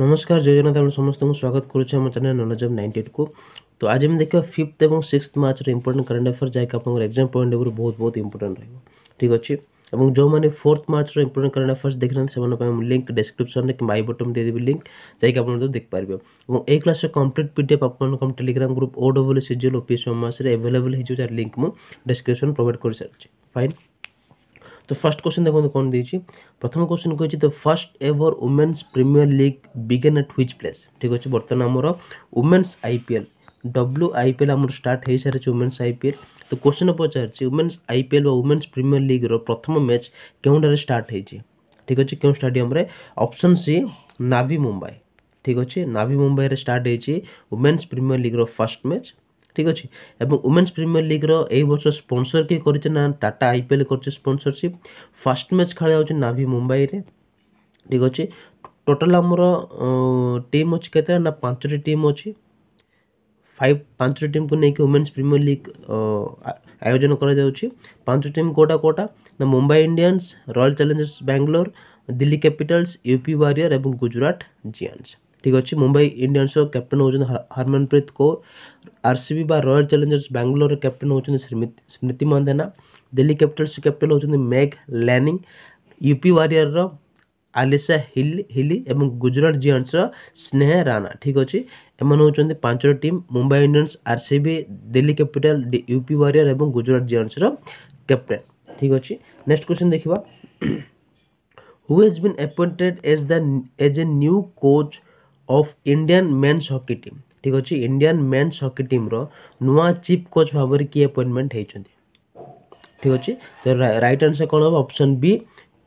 নমস্কার জয় জনতা আমরা সমস্ত স্বাগত করছি আমার চ্যানেল নলেজ অফ নাইনটি এইটকু তো আজ আমি দেখবা ফিফ্থ এবং সিক্স মার্চর ইম্পর্টাট কারেন্ট আফেয়ার যাকে আপনার এক্সাম পয়েন্ট অফ ভিউ বহুত বহুত ইম্পর্টাট রহব ঠিক আছে এবং ଯେଉଁମାନେ ଫୋର୍ଥ ମାର୍ଚ୍ଚର ଇମ୍ପୋର୍ଟାଣ୍ଟ କରେଣ୍ଟ ଆଫେୟାର୍ସ ଦେଖିନାହାନ୍ତି ସେମାନଙ୍କ ପାଇଁ ମୁଁ ଲିଙ୍କ୍ ଡେସ୍କ୍ରିପ୍ସନ୍ରେ କିମ୍ବା ଆଇ ବଟମ୍ ଦେଇଦେବି ଲିଙ୍କ୍ ଯାଇକି ଆପଣ ମଧ୍ୟ ଦେଖିପାରିବେ ଏବଂ ଏହି କ୍ଲାସ୍ର କମ୍ପ୍ଲିଟ୍ ପି ଡି ଏଫ୍ ଆପଣଙ୍କ ଟେଲିଗ୍ରାମ ଗ୍ରୁପ୍ ଓ ଡବ୍ଲ୍ୟୁ ସିଜିଏଲ୍ ଓ ପି ଏସ୍ ଓମାସରେ ଆଭେଲେବଲ୍ ହେଇଯିବ ଯାହାର ଲିଙ୍କ୍ ମୁଁ ଡେସ୍କ୍ରିପ୍ସନ୍ ପ୍ରୋଭାଇଡ଼ କରିସାରିଛି ଫାଇନ୍ তো ফার্স্ট কোশ্চেন দেখুন কোন দিয়েছি প্রথম কোশ্চেন কইছি the first ever Women's Premier League begin at which place ঠিক আছে বর্তমান আমার উমেন্স আইপিএল ডব্লু আইপিএল আমার স্টার্ট হয়ে সারিছে উমেন্স আইপিএল তো কোশ্চেন পচারছি উমেন্স আইপিএল বা উমেন্স প্রিমিয়র লিগ্র প্রথম ম্যাচ কেউটার স্টার্ট হয়েছে ঠিক আছে কেউ স্টাডিয়ামে অপশন সি নাভি মুম্বাই ঠিক আছে নাভি মুম্বাইরে স্টার্ট হয়েছে উমেন্স প্রিমিয়র লিগ্র ফার্স্ট ম্যাচ ঠিক ଅଛି ଏବଂ ଓମେନ୍ସ ପ୍ରିମିୟର ଲିଗ୍ର ଏହି ବର୍ଷ ସ୍ପନ୍ସର କିଏ କରିଛି ନା ଟାଟା ଆଇ ପି ଏଲ୍ କରିଛି ସ୍ପନ୍ସରସିପ୍ ଫାର୍ଷ୍ଟ ମ୍ୟାଚ୍ ଖେଳା ହେଉଛି ନାଭି ମୁମ୍ବାଇରେ ଠିକ୍ ଅଛି ଟୋଟାଲ୍ ଆମର ଟିମ୍ ଅଛି କେତେ ନା ପାଞ୍ଚଟି ଟିମ୍ ଅଛି ଫାଇଭ୍ ପାଞ୍ଚଟି ଟିମ୍କୁ ନେଇକି ଓମେନ୍ସ ପ୍ରିମିୟର ଲିଗ୍ ଆୟୋଜନ କରାଯାଉଛି ପାଞ୍ଚ ଟିମ୍ କେଉଁଟା କେଉଁଟା ନା Mumbai Indians Royal Challengers Bangalore Delhi Capitals UP Warrior ଏବଂ ଗୁଜୁରାଟ ଜିଆନ୍ସ ଠିକ୍ ଅଛି ମୁମ୍ବାଇ ଇଣ୍ଡିଆନ୍ସର କ୍ୟାପ୍ଟେନ୍ ହେଉଛନ୍ତି ହରମନପ୍ରୀତ କୌର ଆର୍ସିବି ବା ରୟାଲ ଚ୍ୟାଲେଞ୍ଜର୍ସ ବାଙ୍ଗାଲୋରର କ୍ୟାପ୍ଟେନ୍ ହେଉଛନ୍ତି ସ୍ମୃତି ମନ୍ଦାନା ଦିଲ୍ଲୀ କ୍ୟାପିଟାଲ୍ସ କ୍ୟାପ୍ଟେନ୍ ହେଉଛନ୍ତି ମେଘ୍ ଲାନିଂ ୟୁପି ୱାରିୟରର ଆଲିସା ହିଲି ହିଲି ଏବଂ ଗୁଜୁରାଟ ଜିଆନ୍ସର ସ୍ନେହ ରାଣା ଠିକ୍ ଅଛି ଏମାନେ ହେଉଛନ୍ତି ପାଞ୍ଚଟି team Mumbai Indians RCB Delhi Capital UP Warrior ଏବଂ ଗୁଜୁରାଟ ଜିଆନ୍ସର କ୍ୟାପ୍ଟେନ୍ ଠିକ୍ ଅଛି ନେକ୍ସଟ କ୍ୱେଶ୍ଚନ୍ ଦେଖିବା who has been appointed as the as a new coach of Indian men's hockey team ठीक अच्छे इंडियन मेन्स हॉकी टीम रो नुआ चीफ कोच भाव में किए अपइंटमेंट ठीक अच्छे तो रईट आंसर कौन हम option B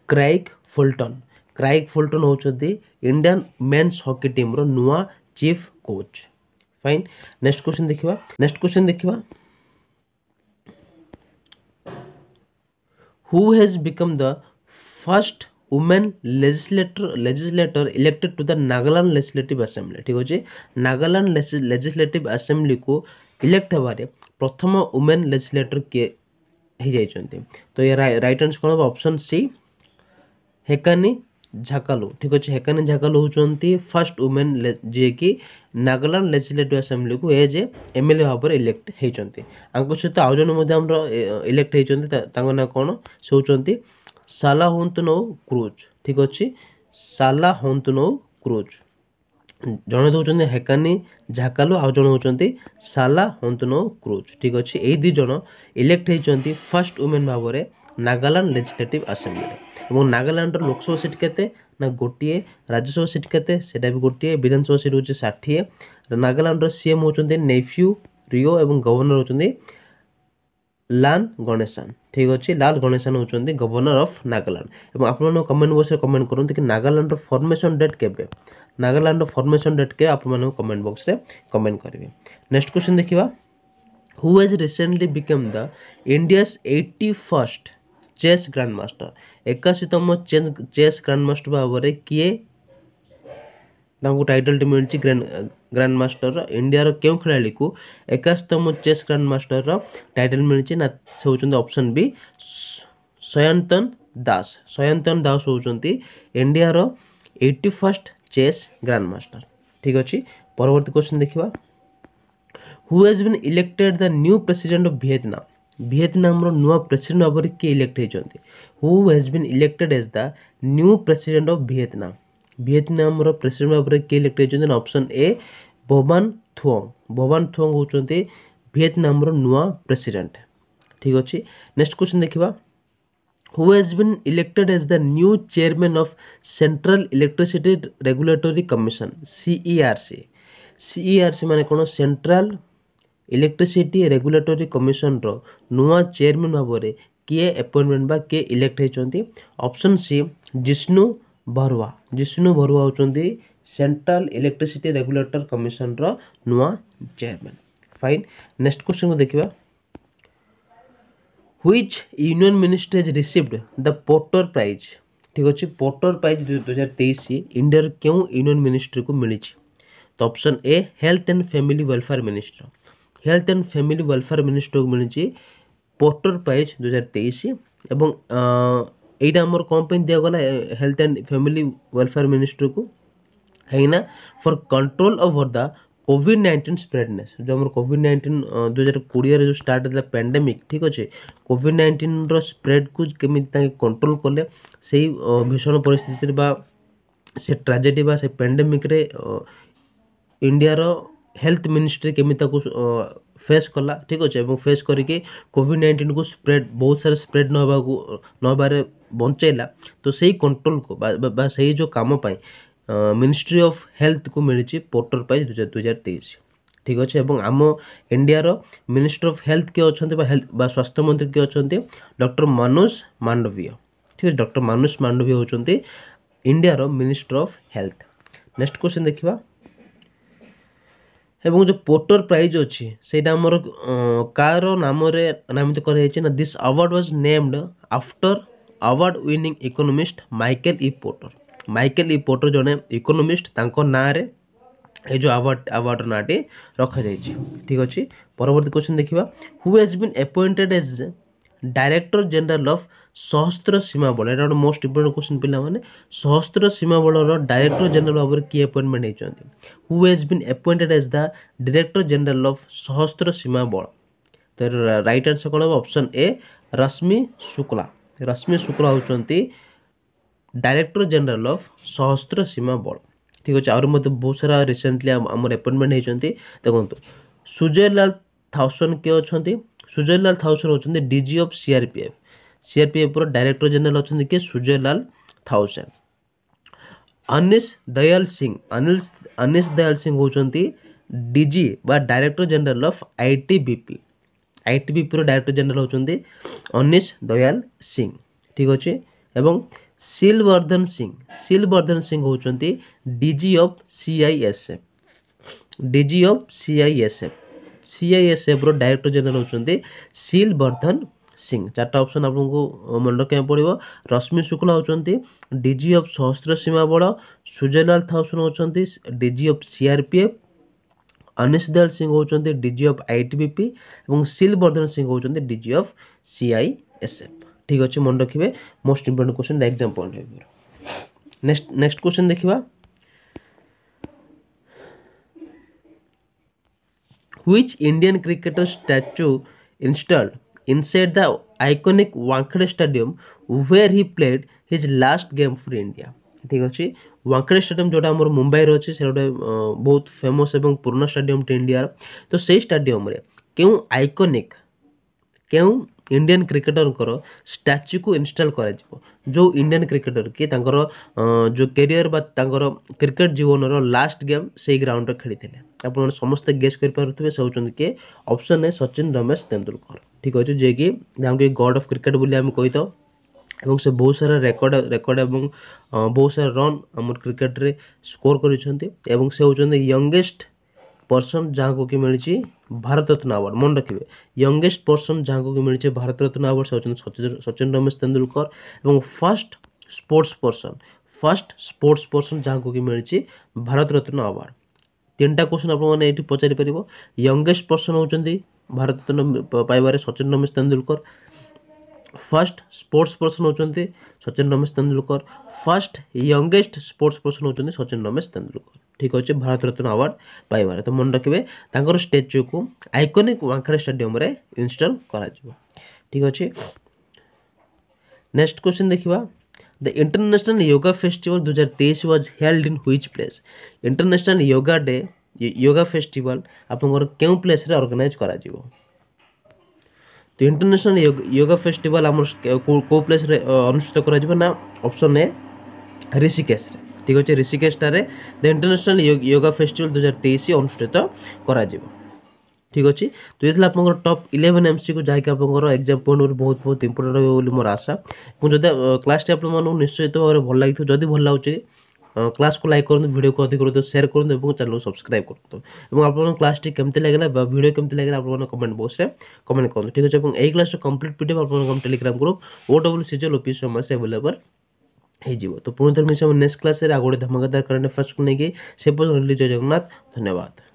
Craig Fulton Craig Fulton होती इंडियन मेन्स हॉकी टीम रो नुआ chief coach fine next question देखा नेक्स्ट क्वेश्चन देखा who has become the first women legislator legislator elected to the Nagaland legislative assembly ठीक अच्छे Nagaland legislative assembly को elect हबारे प्रथम वुमेन लेजिस्लेटर किए हो जाइए तो ये रईट आन्सर कौन अपसन सी हेकानी झाकालू ठीक अच्छे हेकानी झाकालू हूँ फास्ट वुमेन जी कि नागालैंड लेजिस्लेटिव आसेम्बली को एज एम एल ए भाव में इलेक्ट होती सहित आउ जन इलेक्ट होती ना कौन से होती ସାଲା ହୁଅନ୍ତୁ ନୋ କ୍ରୁଜ୍ ଠିକ୍ ଅଛି ସାଲା ହୁଅନ୍ତୁ ନୋ କ୍ରୁଜ୍ ଜଣେ ହେଉଛନ୍ତି ହେକାନି ଝାକାଲୁ ଆଉ ଜଣେ ହେଉଛନ୍ତି ସାଲା ହନ୍ତନୋ କ୍ରୁଜ୍ ଠିକ୍ ଅଛି ଏଇ ଦୁଇ ଜଣ ଇଲେକ୍ଟ ହୋଇଛନ୍ତି ଫାର୍ଷ୍ଟ ୱମେନ୍ ଭାବରେ ନାଗାଲାଣ୍ଡ ଲେଜିସ୍ଲେଟିଭ୍ ଆସେମ୍ବ୍ଲିରେ ଏବଂ ନାଗାଲାଣ୍ଡର ଲୋକସଭା ସିଟ୍ କେତେ ନା ଗୋଟିଏ ରାଜ୍ୟସଭା ସିଟ୍ କେତେ ସେଇଟା ବି ଗୋଟିଏ ବିଧାନସଭା ସିଟ୍ ହେଉଛି ଷାଠିଏ ନାଗାଲାଣ୍ଡର ସିଏମ୍ ହେଉଛନ୍ତି ନେଫ୍ୟୁ ରିଓ ଏବଂ ଗଭର୍ଣ୍ଣର ହେଉଛନ୍ତି ଲାନ୍ ଗଣେଶାନ୍ ঠিক ଅଛି ଲାଲ ଗଣେଶନ ହେଉଛନ୍ତି ଗଭର୍ଣ୍ଣର ଅଫ୍ ନାଗାଲାଣ୍ଡ ଏବଂ ଆପଣମାନେ କମେଣ୍ଟ ବକ୍ସରେ କମେଣ୍ଟ କରନ୍ତୁ କି ନାଗାଲାଣ୍ଡର ଫର୍ମେସନ୍ ଡେଟ୍ କେବେ ନାଗାଲାଣ୍ଡର ଫର୍ମେସନ୍ ଡେଟ୍ କେବେ ଆପଣମାନଙ୍କୁ କମେଣ୍ଟ ବକ୍ସରେ କମେଣ୍ଟ କରିବେ ନେକ୍ସଟ କ୍ୱେଶ୍ଚନ୍ ଦେଖିବା who has recently become the India's eighty first chess grand master ଏକାଅଶୀତମ ଚେସ୍ ଚେସ୍ ଗ୍ରାଣ୍ଡ ମାଷ୍ଟର ଭାବରେ କିଏ ତାଙ୍କୁ ଟାଇଟଲ୍ଟି ମିଳିଛି ଗ୍ରାଣ୍ଡ ଗ୍ରାଣ୍ଡ ମାଷ୍ଟରର ଇଣ୍ଡିଆର କେଉଁ ଖେଳାଳିକୁ ଏକାଶତମ ଚେସ୍ ଗ୍ରାଣ୍ଡ ମାଷ୍ଟରର ଟାଇଟେଲ୍ ମିଳିଛି ନା ସେ ହେଉଛନ୍ତି ଅପସନ୍ ବି ସୟନ୍ତନ ଦାସ ସୟନ୍ତନ ଦାସ ହେଉଛନ୍ତି ଇଣ୍ଡିଆର eighty first chess grand master ଠିକ୍ ଅଛି ପରବର୍ତ୍ତୀ କ୍ୱେଶ୍ଚନ୍ ଦେଖିବା who has been elected the new president of Vietnam ଭିଏତନାମର ନୂଆ ପ୍ରେସିଡେଣ୍ଟ ଭାବରେ କିଏ ଇଲେକ୍ଟ ହୋଇଛନ୍ତି who has been elected as the new president of Vietnam ଭିଏତନାମର ପ୍ରେସିଡେଣ୍ଟ ଭାବରେ କିଏ ଇଲେକ୍ଟ ହୋଇଛନ୍ତି ନା ଅପସନ୍ ଏ ବୋବାନ ଥୁଅଙ୍ଗ ବୋବାନ ଥୁଅଙ୍ଗ ହେଉଛନ୍ତି ଭିଏତନାମର ନୂଆ ପ୍ରେସିଡେଣ୍ଟ ଠିକ୍ ଅଛି ନେକ୍ସଟ କ୍ୱେଶ୍ଚିନ୍ ଦେଖିବା who has been elected as the new chairman of central electricity regulatory commission CERC CERC ମାନେ କ'ଣ ସେଣ୍ଟ୍ରାଲ୍ ଇଲେକ୍ଟ୍ରିସିଟି ରେଗୁଲେଟୋରୀ କମିଶନର ନୂଆ ଚେୟାରମ୍ୟାନ୍ ଭାବରେ କିଏ ଆପଏଣ୍ଟମେଣ୍ଟ ବା କିଏ ଇଲେକ୍ଟ ହେଇଛନ୍ତି ଅପସନ୍ ସି ଜିଷ୍ଣୁ ଭରୁଆ ଜିଷ୍ଣୁ ଭରୁଆ ହେଉଛନ୍ତି ସେଣ୍ଟ୍ରାଲ ଇଲେକ୍ଟ୍ରିସିଟି ରେଗୁଲେଟର କମିଶନର ନୂଆ ଚେୟାରମ୍ୟାନ୍ ଫାଇନ୍ ନେକ୍ସଟ କ୍ୱେଶ୍ଚନକୁ ଦେଖିବା which union ministry has received the Porter prize ଠିକ୍ ଅଛି ପୋଟର ପ୍ରାଇଜ୍ ଦୁଇ ହଜାର ତେଇଶ ଇଣ୍ଡିଆର କେଉଁ ୟୁନିୟନ୍ ମିନିଷ୍ଟ୍ରିକୁ ମିଳିଛି ତ option A health and family welfare ministry health and family welfare ମିନିଷ୍ଟ୍ରିକୁ ମିଳିଛି ପୋଟର ପ୍ରାଇଜ୍ ଦୁଇ ହଜାର ତେଇଶ ଏବଂ ଏଇଟା ଆମର କ'ଣ ପାଇଁ ଦିଆଗଲା ହେଲ୍ଥ ଆଣ୍ଡ ଫ୍ୟାମିଲି ୱେଲଫେୟାର ମିନିଷ୍ଟ୍ରିକୁ କାହିଁକିନା for control over the COVID nineteen spreadness ଯେଉଁ ଆମର କୋଭିଡ଼ ନାଇଣ୍ଟିନ୍ ଦୁଇହଜାର କୋଡ଼ିଏରେ ଯେଉଁ ଷ୍ଟାର୍ଟ ହେଇଥିଲା ପ୍ୟାଣ୍ଡେମିକ୍ ଠିକ୍ ଅଛି କୋଭିଡ଼ ନାଇଣ୍ଟିନ୍ର ସ୍ପ୍ରେଡ଼କୁ କେମିତି ତାଙ୍କେ କଣ୍ଟ୍ରୋଲ୍ କଲେ ସେଇ ଭୀଷଣ ପରିସ୍ଥିତିରେ ବା ସେ ଟ୍ରାଜେଡ଼ି ବା ସେ ପ୍ୟାଣ୍ଡେମିକ୍ରେ ଇଣ୍ଡିଆର ହେଲ୍ଥ ମିନିଷ୍ଟ୍ରି କେମିତି ତାକୁ ଫେସ୍ କଲା ଠିକ୍ ଅଛି ଏବଂ ଫେସ୍ କରିକି କୋଭିଡ଼ ନାଇଣ୍ଟିନ୍କୁ ସ୍ପ୍ରେଡ଼ ବହୁତ ସାରା ସ୍ପ୍ରେଡ଼ ନ ହେବାକୁ ନ ହେବାରେ ବଞ୍ଚେଇଲା ତ ସେଇ କଣ୍ଟ୍ରୋଲକୁ ବା ସେଇ ଯେଉଁ କାମ ପାଇଁ ମିନିଷ୍ଟ୍ରି ଅଫ୍ ହେଲ୍ଥକୁ ମିଳିଛି ପୋର୍ଟର୍ ପାଇଁ ଦୁଇ ହଜାର ତେଇଶ ଠିକ୍ ଅଛି ଏବଂ ଆମ ଇଣ୍ଡିଆର ମିନିଷ୍ଟର୍ ଅଫ୍ ହେଲ୍ଥ କିଏ ଅଛନ୍ତି ବା ହେଲ୍ଥ ବା ସ୍ୱାସ୍ଥ୍ୟମନ୍ତ୍ରୀ କିଏ ଅଛନ୍ତି ଡକ୍ଟର ମନୋଜ ମାଣ୍ଡବୀୟ ଠିକ୍ ଅଛି ଡକ୍ଟର ମନୋଜ ମାଣ୍ଡବୀୟ ହେଉଛନ୍ତି ଇଣ୍ଡିଆର minister of health next question ଦେଖିବା ଏବଂ ଯେଉଁ ପୋର୍ଟର୍ ପ୍ରାଇଜ୍ ଅଛି ସେଇଟା ଆମର କାହାର ନାମରେ ନାମିତ କରାଯାଇଛି ନା this award was named after award winning economist Michael E Porter Michael E Porter ଜଣେ ଇକୋନୋମିଷ୍ଟ ତାଙ୍କ ନାଁରେ ଏ ଯେଉଁ ଆୱାର୍ଡ଼ ଆୱାର୍ଡ଼ର ନାଁଟି ରଖାଯାଇଛି ଠିକ୍ ଅଛି ପରବର୍ତ୍ତୀ କ୍ୱେଶ୍ଚନ୍ ଦେଖିବା who has been appointed as director general of Sashastra Seema ଏଇଟା ଗୋଟେ ମୋଷ୍ଟ ଇମ୍ପୋର୍ଟାଣ୍ଟ କ୍ୱେଶ୍ଚନ୍ ପିଲାମାନେ ସହସ୍ତ୍ର ସୀମାବଳର ଡାଇରେକ୍ଟର ଜେନେରାଲ ଭାବରେ କିଏ ଆପଏଣ୍ଟମେଣ୍ଟ ହେଇଛନ୍ତି who has been appointed as the director general of Sashastra Seema ତ ରାଇଟ୍ ଆନ୍ସର୍ କ'ଣ ହେବ ଅପସନ୍ ଏ ରଶ୍ମି ଶୁକ୍ଲା ରଶ୍ମି ଶୁକ୍ଲା ହେଉଛନ୍ତି डायरेक्टर जेनेराल अफ ସଶସ୍ତ୍ର ସୀମା ବଳ ଠିକ୍ ଅଛି ଆହୁରି ମଧ୍ୟ ବହୁତ ସାରା ରିସେଣ୍ଟଲି ଆମର ଆପଏଣ୍ଟମେଣ୍ଟ ହେଇଛନ୍ତି ଦେଖନ୍ତୁ ସୁଜୟଲାଲ ଥାଉସନ କିଏ ଅଛନ୍ତି ସୁଜୟଲାଲ ଥାଉସନ ହେଉଛନ୍ତି ଡିଜି ଅଫ୍ ସିଆର୍ପିଏଫ୍ ସିଆର୍ପିଏଫ୍ର ଡାଇରେକ୍ଟର ଜେନେରାଲ ଅଛନ୍ତି କିଏ ସୁଜୟଲାଲ ଥାଉସନ ଅନିଶ ଦୟାଲ ସିଂ ଅନିଲ ଅନିଶ ଦୟାଲ ସିଂ ହେଉଛନ୍ତି ଡିଜି ବା ଡାଇରେକ୍ଟର ଜେନେରାଲ ଅଫ୍ ଆଇଟିବିପି ଆଇଟିବିପିର ଡାଇରେକ୍ଟର ଜେନେରାଲ ହେଉଛନ୍ତି ଅନିଶ ଦୟାଲ ସିଂ ଠିକ୍ ଅଛି ଏବଂ ସିଲବର୍ଦ୍ଧନ ସିଂ ସିଲବର୍ଦ୍ଧନ ସିଂ ହେଉଛନ୍ତି DG of CISF DG of CISF ସିଆଇଏସ୍ଏଫ୍ର ଡାଇରେକ୍ଟର ଜେନେରାଲ୍ ହେଉଛନ୍ତି ସିଲବର୍ଦ୍ଧନ ସିଂ ଚାରିଟା ଅପସନ୍ ଆପଣଙ୍କୁ ମନେ ରଖିବାକୁ ପଡ଼ିବ ରଶ୍ମି ଶୁକ୍ଲା ହେଉଛନ୍ତି ଡିଜି ଅଫ୍ ସଶସ୍ତ୍ର ସୀମା ବଳ ସୁଜୟଲାଲ ଥାଉସନ୍ ହେଉଛନ୍ତି DG of CRPF Anish Dayal Singh ହେଉଛନ୍ତି ଡିଜି ଅଫ୍ ଆଇଟିବିପି ଏବଂ ସିଲବର୍ଦ୍ଧନ ସିଂ ହେଉଛନ୍ତି ଡିଜି ଅଫ୍ ସିଆଇଏସ୍ଏଫ୍ ठीक अच्छे मन रखिए most important question exam point next next question देखा which Indian cricketer statue install inside the iconic Wankhede stadium where he played his last game for India ठीक अच्छे वाखेड़े stadium जो मुंबई अच्छे से गोटे बहुत फेमस और पुराण स्टाडियम टे इंडिया तो से स्टाडियम के आइकोनिक क्यों ଇଣ୍ଡିଆନ୍ କ୍ରିକେଟର୍ଙ୍କର ଷ୍ଟାଚ୍ୟୁକୁ ଇନଷ୍ଟଲ୍ କରାଯିବ ଯେଉଁ ଇଣ୍ଡିଆନ୍ କ୍ରିକେଟର୍ କି ତାଙ୍କର ଯେଉଁ କ୍ୟାରିୟର୍ ବା ତାଙ୍କର କ୍ରିକେଟ୍ ଜୀବନର ଲାଷ୍ଟ ଗେମ୍ ସେଇ ଗ୍ରାଉଣ୍ଡରେ ଖେଳିଥିଲେ ଆପଣମାନେ ସମସ୍ତେ ଗେସ୍ କରିପାରୁଥିବେ ସେ ହେଉଛନ୍ତି କିଏ ଅପସନ୍ ଏ ସଚିନ ରମେଶ ତେନ୍ଦୁଲକର ଠିକ୍ ଅଛି ଯିଏକି ଯାହାଙ୍କୁ ଗଡ଼୍ ଅଫ୍ କ୍ରିକେଟ୍ ବୋଲି ଆମେ କହିଥାଉ ଏବଂ ସେ ବହୁତ ସାରା ରେକର୍ଡ଼ ରେକର୍ଡ଼ ଏବଂ ବହୁତ ସାରା ରନ୍ ଆମର କ୍ରିକେଟ୍ରେ ସ୍କୋର୍ କରିଛନ୍ତି ଏବଂ ସେ ହେଉଛନ୍ତି ୟଙ୍ଗେଷ୍ଟ ପର୍ସନ୍ ଯାହାକୁ କି ମିଳିଛି ଭାରତରତ୍ନ ଆୱାର୍ଡ଼ ମନେ ରଖିବେ ୟଙ୍ଗେଷ୍ଟ ପର୍ସନ୍ ଯାହାଙ୍କୁ ମିଳିଛି ଭାରତରତ୍ନ ଆୱାର୍ଡ଼ ସେ ହେଉଛନ୍ତି ସଚିନ ରମେଶ ତେନ୍ଦୁଲକର ଏବଂ first sports person first sports person ଯାହାଙ୍କୁ କି ମିଳିଛି ଭାରତରତ୍ନ ଆୱାର୍ଡ଼ ତିନିଟା କ୍ୱେଶ୍ଚନ୍ ଆପଣମାନେ ଏଇଠି ପଚାରି ପାରିବ ୟଙ୍ଗେଷ୍ଟ ପର୍ସନ୍ ହେଉଛନ୍ତି ଭାରତରତ୍ନ ପାଇବାରେ Sachin Ramesh Tendulkar first sports person ହେଉଛନ୍ତି Sachin Ramesh Tendulkar first youngest sports person ହେଉଛନ୍ତି ସଚିନ ରମେଶ ତେନ୍ଦୁଲକର ଠିକ୍ ଅଛି ଭାରତରତ୍ନ ଆୱାର୍ଡ଼ ପାଇବାରେ ତ ମନେ ରଖିବେ ତାଙ୍କର ଷ୍ଟାଚ୍ୟୁକୁ ଆଇକନିକ୍ ୱାଙ୍ଗଖେଡ଼େ ଷ୍ଟାଡିୟମ୍ରେ ଇନଷ୍ଟଲ୍ କରାଯିବ ଠିକ୍ ଅଛି ନେକ୍ସଟ କ୍ୱେଶ୍ଚିନ୍ ଦେଖିବା The International Yoga Festival 2023 was held in which place? International Yoga Day Yoga Festival ଆପଣଙ୍କର କେଉଁ ପ୍ଲେସ୍ରେ ଅର୍ଗାନାଇଜ୍ କରାଯିବ তো ইন্টারন্যাশনাল যোগা ফেস্টিভাল আমার কেউ প্লেসরে অনুষ্ঠিত করা না অপশন এ ঋষিকেশে ঠিক আছে ঋষিকেশঠার দ ইন্টারন্যাশনাল যোগা ফেস্টিভাল দুই হাজার তেইশ অনুষ্ঠিত করা ঠিক অছি তো এই আপনার টপ ইলেভেন এম সিকু যাই আপনার এক্সাম পয়েন্ট বহুত বহুত ইম্পর্টাট রহব বলে মোর আশা এবং যদি ক্লাসটি আপনার নিশ্চিত ভাবে ভাল লাগি যদি ভাল লাগুছে ক্লাসକୁ ଲାଇକ୍ କରନ୍ତୁ ଭିଡ଼ିଓକୁ ଅଧିକ କରନ୍ତୁ ସେୟାର କରନ୍ତୁ ଏବଂ ଚ୍ୟାନେଲକୁ ସବସ୍କ୍ରାଇବ୍ କରନ୍ତୁ ଏବଂ ଆପଣଙ୍କ କ୍ଲାସ୍ଟି କେମିତି ଲାଗିଲା ବା ଭିଡ଼ିଓ କେମିତି ଲାଗିଲା ଆପଣମାନେ କମେଣ୍ଟ ବକ୍ସରେ କମେଣ୍ଟ କରନ୍ତୁ ଠିକ୍ ଅଛି ଏବଂ ଏହି କ୍ଲାସ୍ର କମ୍ପ୍ଲିଟ୍ ପି ଡି ଏଫ୍ ଆପଣଙ୍କ ଆମ ଟେଲିଗ୍ରାମ ଗ୍ରୁପ୍ ଓ ଡବ୍ଲ୍ୟୁ ସି ଜେଲ୍ ଓପି ସମାସ ଆଭେଲେବଲ୍ ହୋଇଯିବ ତ ପୁଣି ଥରେ ମିଶି ଆମ ନେକ୍ସଟ କ୍ଲାସ୍ରେ ଆଉ ଗୋଟେ ଧମାକାଦାର କରେଣ୍ଟ ଆଫେୟାର୍ସକୁ ନେଇକି ସେ ପର୍ଯ୍ୟନ୍ତ ରିଲିଜ୍ ଜଗନ୍ନାଥ ଧନ୍ୟବାଦ